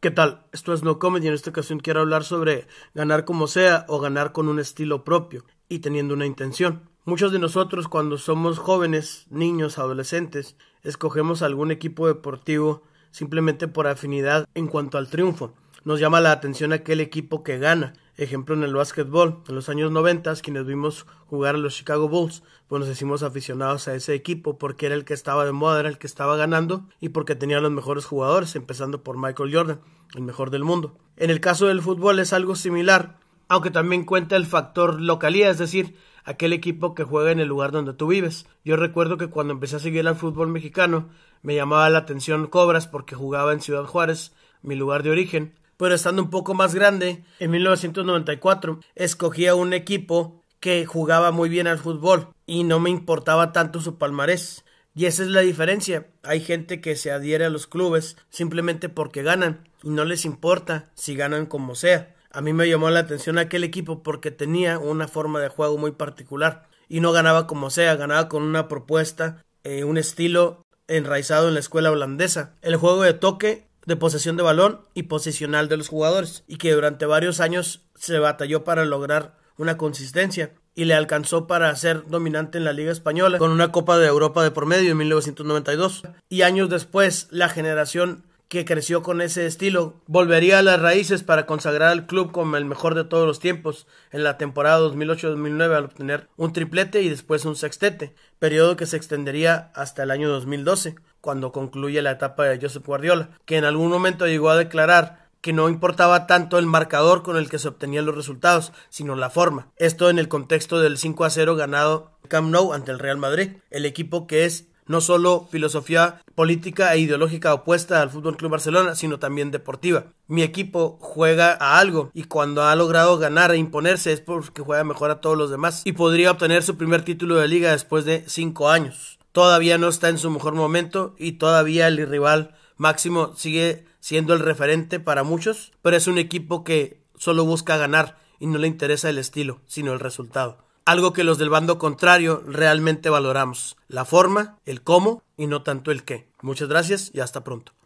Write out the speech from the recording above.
¿Qué tal? Esto es No Comedy. En esta ocasión quiero hablar sobre ganar como sea o ganar con un estilo propio y teniendo una intención. Muchos de nosotros cuando somos jóvenes, niños, adolescentes, escogemos algún equipo deportivo simplemente por afinidad en cuanto al triunfo. Nos llama la atención aquel equipo que gana. Ejemplo en el básquetbol, en los años 90, quienes vimos jugar a los Chicago Bulls, pues nos hicimos aficionados a ese equipo porque era el que estaba de moda, era el que estaba ganando y porque tenía los mejores jugadores, empezando por Michael Jordan, el mejor del mundo. En el caso del fútbol es algo similar, aunque también cuenta el factor localidad, es decir, aquel equipo que juega en el lugar donde tú vives. Yo recuerdo que cuando empecé a seguir al fútbol mexicano, me llamaba la atención Cobras porque jugaba en Ciudad Juárez, mi lugar de origen, pero estando un poco más grande, en 1994 escogía un equipo que jugaba muy bien al fútbol y no me importaba tanto su palmarés. Y esa es la diferencia. Hay gente que se adhiere a los clubes simplemente porque ganan y no les importa si ganan como sea. A mí me llamó la atención aquel equipo porque tenía una forma de juego muy particular y no ganaba como sea, ganaba con una propuesta, eh, un estilo enraizado en la escuela holandesa. El juego de toque de posesión de balón y posicional de los jugadores, y que durante varios años se batalló para lograr una consistencia y le alcanzó para ser dominante en la Liga Española con una Copa de Europa de por medio en 1992. Y años después, la generación que creció con ese estilo. Volvería a las raíces para consagrar al club como el mejor de todos los tiempos en la temporada 2008-2009 al obtener un triplete y después un sextete, periodo que se extendería hasta el año 2012, cuando concluye la etapa de Josep Guardiola, que en algún momento llegó a declarar que no importaba tanto el marcador con el que se obtenían los resultados, sino la forma. Esto en el contexto del 5 a 0 ganado Camp Nou ante el Real Madrid, el equipo que es no solo filosofía política e ideológica opuesta al Fútbol Club Barcelona, sino también deportiva. Mi equipo juega a algo y cuando ha logrado ganar e imponerse es porque juega mejor a todos los demás y podría obtener su primer título de liga después de cinco años. Todavía no está en su mejor momento y todavía el rival máximo sigue siendo el referente para muchos, pero es un equipo que solo busca ganar y no le interesa el estilo, sino el resultado algo que los del bando contrario realmente valoramos, la forma, el cómo y no tanto el qué. Muchas gracias y hasta pronto.